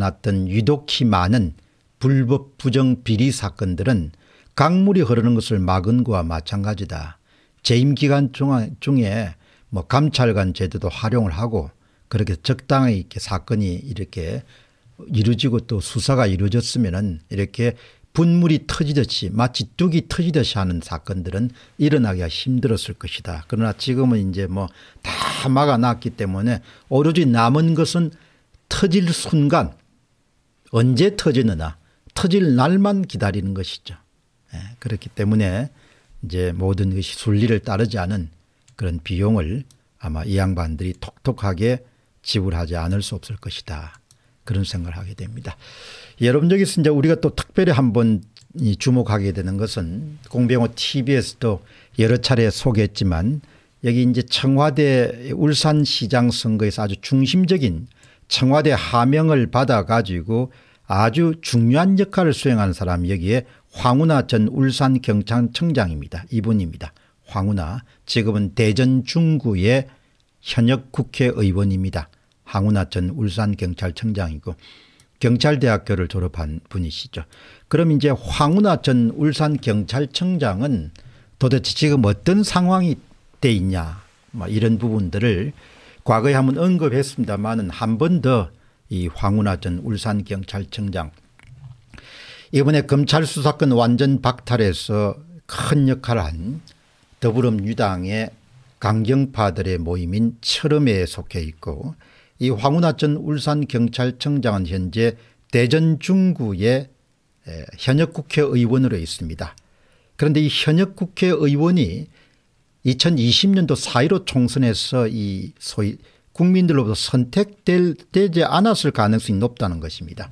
나타났던 유독히 많은 불법 부정 비리 사건들은 강물이 흐르는 것을 막은 것과 마찬가지다. 재임 기간 중에 뭐 감찰관 제도도 활용을 하고 그렇게 적당히 이렇게 사건이 이렇게 이루어지고 또 수사가 이루어졌으면은 이렇게 분물이 터지듯이 마치 뚝이 터지듯이 하는 사건들은 일어나기가 힘들었을 것이다. 그러나 지금은 이제 뭐 다 막아놨기 때문에 오로지 남은 것은 터질 순간 언제 터지느냐 터질 날만 기다리는 것이죠. 예, 그렇기 때문에 이제 모든 것이 순리를 따르지 않은 그런 비용을 아마 이 양반들이 톡톡하게 지불하지 않을 수 없을 것이다. 그런 생각을 하게 됩니다. 여러분 여기서 이제 우리가 또 특별히 한 번 주목하게 되는 것은 공병호 tv에서도 여러 차례 소개했지만 여기 이제 청와대 울산시장 선거에서 아주 중심적인 청와대 하명을 받아가지고 아주 중요한 역할을 수행한 사람 여기에 황운하 전 울산 경찰청장입니다. 이분입니다. 황운하 지금은 대전 중구의 현역 국회의원입니다. 황운하 전 울산 경찰청장이고 경찰대학교를 졸업한 분이시죠. 그럼 이제 황운하 전 울산 경찰청장은 도대체 지금 어떤 상황이 돼 있냐 뭐 이런 부분들을 과거에 한번 언급했습니다만은 한 번 더 이 황운하 전 울산경찰청장 이번에 검찰 수사권 완전 박탈에서 큰 역할을 한 더불어민주당의 강경파들의 모임인 철음에 속해 있고 이 황운하 전 울산경찰청장은 현재 대전 중구의 현역 국회의원으로 있습니다. 그런데 이 현역 국회의원이 2020년도 4.15 총선에서 이 소위 국민들로부터 선택되지 않았을 가능성이 높다는 것입니다.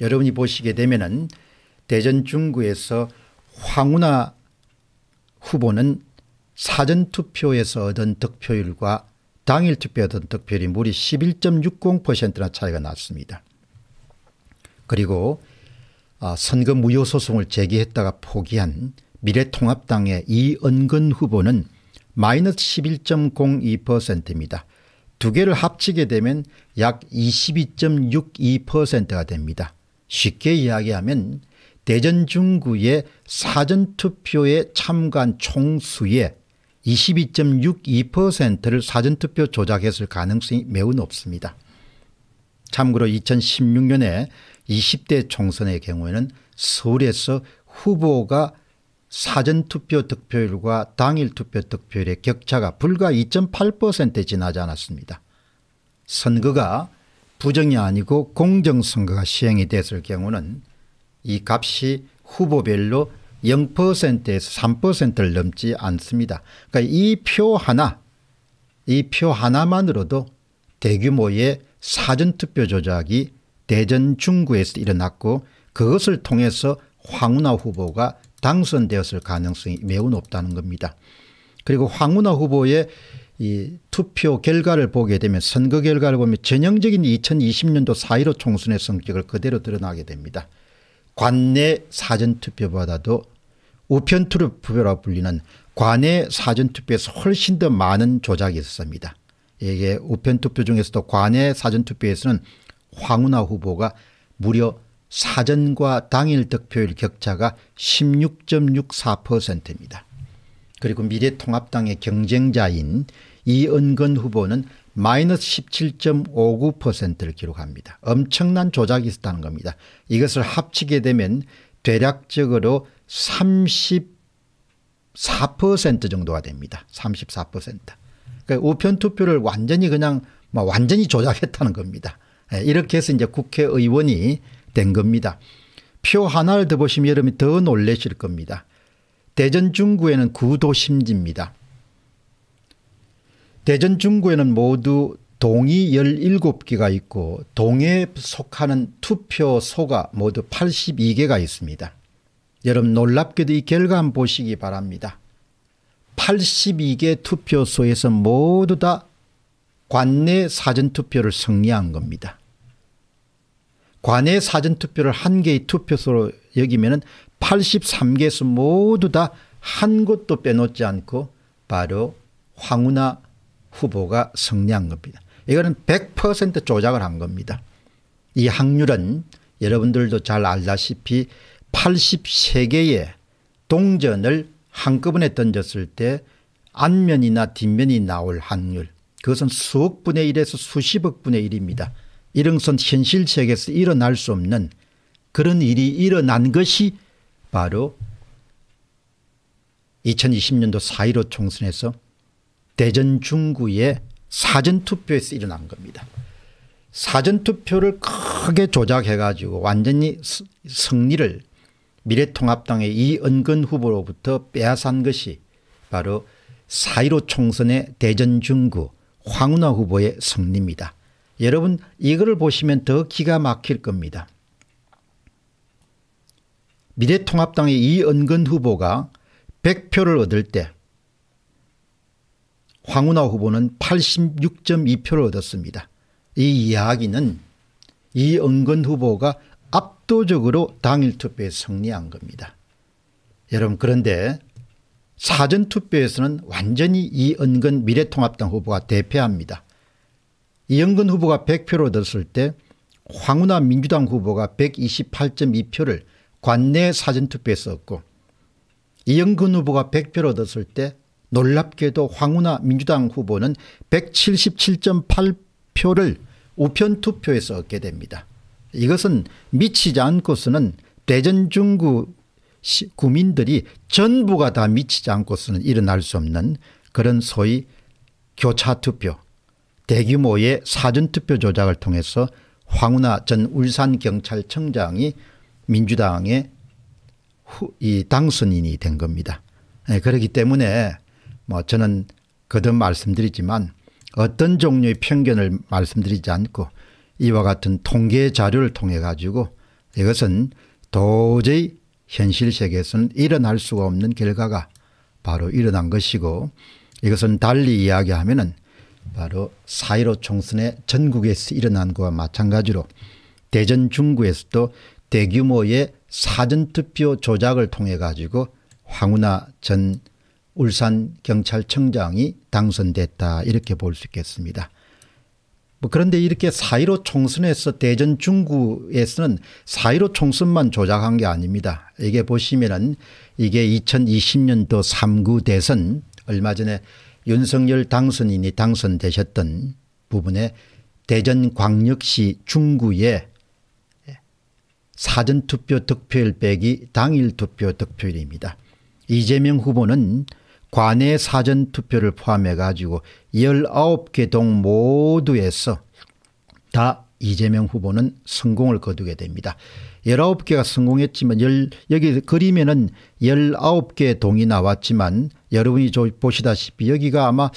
여러분이 보시게 되면은 대전 중구에서 황운하 후보는 사전투표에서 얻은 득표율과 당일 투표에 얻은 득표율이 무려 11.60%나 차이가 났습니다. 그리고 아, 선거 무효 소송을 제기했다가 포기한 미래통합당의 이은근 후보는 마이너스 11.02%입니다. 두 개를 합치게 되면 약 22.62%가 됩니다. 쉽게 이야기하면 대전 중구의 사전투표에 참가 총수의 22.62%를 사전투표 조작했을 가능성이 매우 높습니다. 참고로 2016년에 20대 총선의 경우에는 서울에서 후보가 사전투표 득표율과 당일투표 득표율의 격차가 불과 2.8%에 지나지 않았습니다. 선거가 부정이 아니고 공정선거가 시행이 됐을 경우는 이 값이 후보별로 0%에서 3%를 넘지 않습니다. 그러니까 이 표 하나 이 표 하나만으로도 대규모의 사전투표 조작이 대전 중구에서 일어났고 그것을 통해서 황운하 후보가 당선되었을 가능성이 매우 높다는 겁니다. 그리고 황운하 후보의 이 투표 결과를 보게 되면 선거 결과를 보면 전형적인 2020년도 4.15 총선의 성격을 그대로 드러나게 됩니다. 관내 사전투표보다도 우편투표라 불리는 관내 사전투표에서 훨씬 더 많은 조작이 있었습니다. 이게 우편투표 중에서도 관내 사전투표에서는 황운하 후보가 무려 사전과 당일 득표율 격차가 16.64%입니다. 그리고 미래통합당의 경쟁자인 이은근 후보는 마이너스 17.59%를 기록합니다. 엄청난 조작이 있었다는 겁니다. 이것을 합치게 되면 대략적으로 34% 정도가 됩니다. 34%. 그러니까 우편 투표를 완전히 그냥 뭐 완전히 조작했다는 겁니다. 예, 이렇게 해서 이제 국회의원이 된 겁니다. 표 하나를 더 보시면 여러분이 더 놀라실 겁니다. 대전 중구에는 구도심지입니다. 대전 중구에는 모두 동이 17개가 있고 동에 속하는 투표소가 모두 82개가 있습니다. 여러분 놀랍게도 이 결과 한번 보시기 바랍니다. 82개 투표소에서 모두 다 관내 사전투표를 승리한 겁니다. 관외 사전투표를 한 개의 투표소로 여기면 은 83개수 모두 다 한 곳도 빼놓지 않고 바로 황운하 후보가 승리한 겁니다. 이거는 100% 조작을 한 겁니다. 이 확률은 여러분들도 잘 알다시피 83개의 동전을 한꺼번에 던졌을 때 안면이나 뒷면이 나올 확률 그것은 수억분의 1에서 수십억분의 1입니다. 이런 선 현실 세계에서 일어날 수 없는 그런 일이 일어난 것이 바로 2020년도 4.15 총선에서 대전 중구의 사전투표에서 일어난 겁니다. 사전투표를 크게 조작해가지고 완전히 승리를 미래통합당의 이은근 후보로부터 빼앗은 것이 바로 4.15 총선의 대전 중구 황운하 후보의 승리입니다. 여러분 이거를 보시면 더 기가 막힐 겁니다. 미래통합당의 이은근 후보가 100표를 얻을 때 황운하 후보는 86.2표를 얻었습니다. 이 이야기는 이은근 후보가 압도적으로 당일 투표에 승리한 겁니다. 여러분 그런데 사전투표에서는 완전히 이은근 미래통합당 후보가 대패합니다. 이영근 후보가 100표로 졌을 때 황운하 민주당 후보가 128.2표를 관내 사전투표에서 얻고 이영근 후보가 100표를 얻었을 때 놀랍게도 황운하 민주당 후보는 177.8표를 우편투표에서 얻게 됩니다. 이것은 미치지 않고서는 대전 중구 시, 구민들이 전부가 다 미치지 않고서는 일어날 수 없는 그런 소위 교차투표 대규모의 사전투표 조작을 통해서 황운하 전 울산경찰청장이 민주당의 후, 이 당선인이 된 겁니다. 네, 그렇기 때문에 뭐 저는 거듭 말씀드리지만 어떤 종류의 편견을 말씀드리지 않고 이와 같은 통계 자료를 통해 가지고 이것은 도저히 현실 세계에서는 일어날 수가 없는 결과가 바로 일어난 것이고 이것은 달리 이야기하면 은 바로 사이로 총선의 전국에서 일어난 것과 마찬가지로 대전 중구에서도 대규모의 사전투표 조작을 통해 가지고 황운하 전 울산경찰청장이 당선됐다 이렇게 볼 수 있겠습니다. 뭐 그런데 이렇게 사이로 총선에서 대전 중구에서는 사이로 총선만 조작한 게 아닙니다. 이게 보시면은 이게 2020년도 3구 대선 얼마 전에 윤석열 당선인이 당선되셨던 부분에 대전광역시 중구에 사전투표 득표율 빼기 당일 투표 득표율입니다. 이재명 후보는 관내 사전투표를 포함해 가지고 19개 동 모두에서 다 이재명 후보는 성공을 거두게 됩니다. 1 9 개가 성공했지만 열, 여기 그림에는 1 9 개의 동이 나왔지만 여러분이 보시다시피 여기가 아마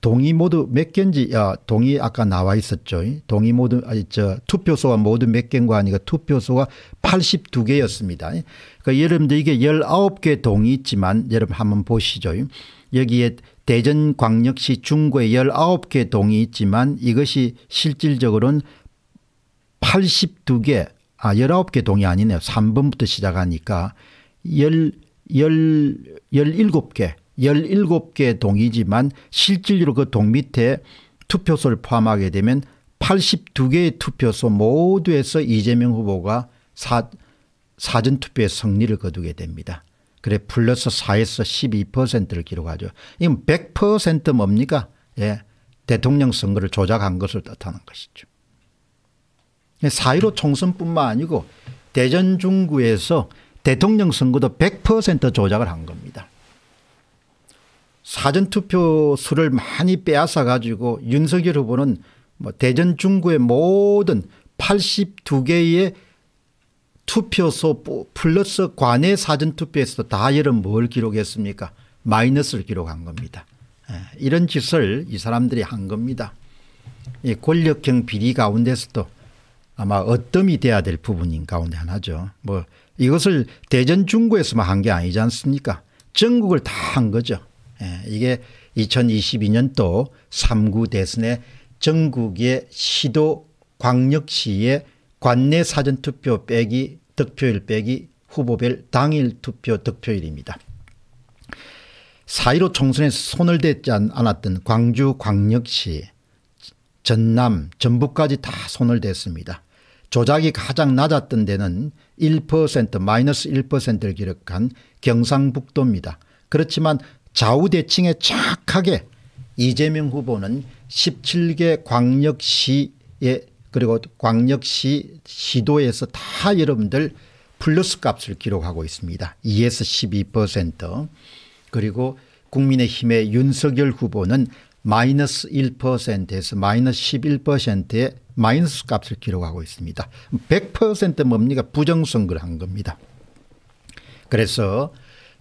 동이 모두 몇 개인지 아, 동이 아까 나와 있었죠. 동이 모두 아니, 저 투표소가 모두 몇 개인가 하니까 투표소가 82개였습니다. 그러니까 여러분들 이게 19개 동이 있지만 여러분 한번 보시죠. 여기에 대전광역시 중구에 19개 동이 있지만 이것이 실질적으로는 82개 아, 19개 동이 아니네요. 3번부터 시작하니까 10, 10, 17개, 17개 동이지만 실질적으로 그 동 밑에 투표소를 포함하게 되면 82개의 투표소 모두에서 이재명 후보가 사, 사전투표에 승리를 거두게 됩니다. 그래 플러스 4에서 12%를 기록하죠. 이건 100% 뭡니까? 예. 대통령 선거를 조작한 것을 뜻하는 것이죠. 4.15 총선뿐만 아니고 대전 중구에서 대통령 선거도 100% 조작을 한 겁니다. 사전투표 수를 많이 빼앗아 가지고 윤석열 후보는 뭐 대전 중구의 모든 82개의 투표소 플러스 관내 사전투표에서도 다 여름 뭘 기록했습니까 마이너스를 기록한 겁니다. 예, 이런 짓을 이 사람들이 한 겁니다. 권력형 비리 가운데서도 아마 어뜸이 돼야 될 부분인 가운데 하나죠. 뭐 이것을 대전 중구에서만 한 게 아니지 않습니까? 전국을 다 한 거죠. 예, 이게 2022년도 3구 대선에 전국의 시도 광역시의 관내 사전투표 빼기 득표율 빼기 후보별 당일 투표 득표율입니다. 4.15 총선에서 손을 댔지 않았던 광주 광역시 전남, 전북까지 다 손을 댔습니다. 조작이 가장 낮았던 데는 1% 마이너스 1%를 기록한 경상북도입니다. 그렇지만 좌우대칭에 착하게 이재명 후보는 17개 광역시에 그리고 광역시 시도에서 다 여러분들 플러스 값을 기록하고 있습니다. 2에서 12% 그리고 국민의힘의 윤석열 후보는 마이너스 1%에서 마이너스 11%의 마이너스 값을 기록하고 있습니다. 100% 뭡니까? 부정선거를 한 겁니다. 그래서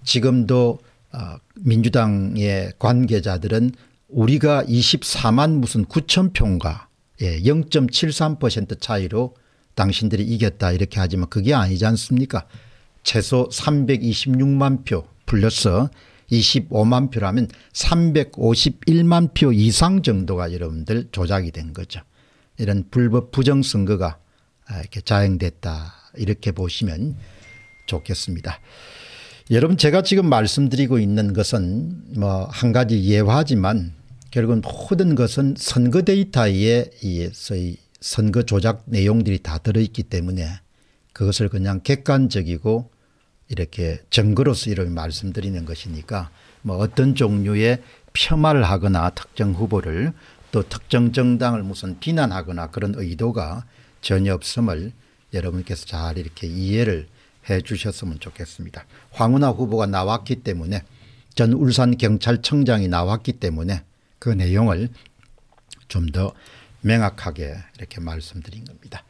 지금도 어, 민주당의 관계자들은 우리가 24만 무슨 9천 표인가 0.73% 차이로 당신들이 이겼다 이렇게 하지만 그게 아니지 않습니까 최소 326만 표 불렸어 25만 표라면 351만 표 이상 정도가 여러분들 조작이 된 거죠. 이런 불법 부정선거가 아, 이렇게 자행됐다 이렇게 보시면 좋겠습니다. 여러분 제가 지금 말씀드리고 있는 것은 뭐 한 가지 예화지만 결국은 모든 것은 선거 데이터에 의해서의 선거 조작 내용들이 다 들어있기 때문에 그것을 그냥 객관적이고 이렇게 정거로서 이름을 말씀드리는 것이니까 뭐 어떤 종류의 폄하를 하거나 특정 후보를 또 특정 정당을 무슨 비난하거나 그런 의도가 전혀 없음을 여러분께서 잘 이렇게 이해를 해 주셨으면 좋겠습니다. 황운하 후보가 나왔기 때문에 전 울산경찰청장이 나왔기 때문에 그 내용을 좀 더 명확하게 이렇게 말씀드린 겁니다.